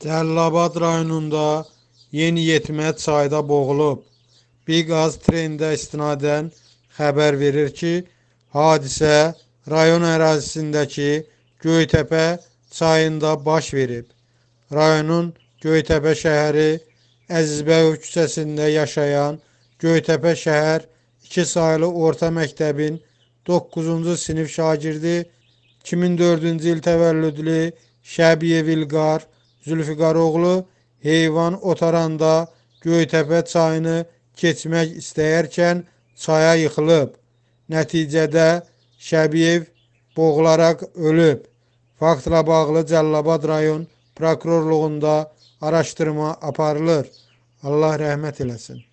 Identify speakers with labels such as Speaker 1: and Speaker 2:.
Speaker 1: Cəllabad rayonunda yeniyetmə çayda boğulub. Big Az trendə istinadən xəbər verir ki, hadisə rayon ərazisindəki Göytəpə çayında baş verib. Rayonun Göytəpə şəhəri Əzizbəyov küçəsində yaşayan Göytəpə şəhər 2 saylı orta məktəbin 9-cu sinif şagirdi 2004-cü il təvəllüdlü Şəbiyev İlqar Zülfiqaroğlu heyvan otaranda Göytəpə çayını keçmək istəyərkən çaya yıxılıb. Nəticədə Şəbiyev boğularaq ölüb. Faktla bağlı Cəllabad rayon prokurorluğunda araşdırma aparılır. Allah
Speaker 2: rəhmət eləsin.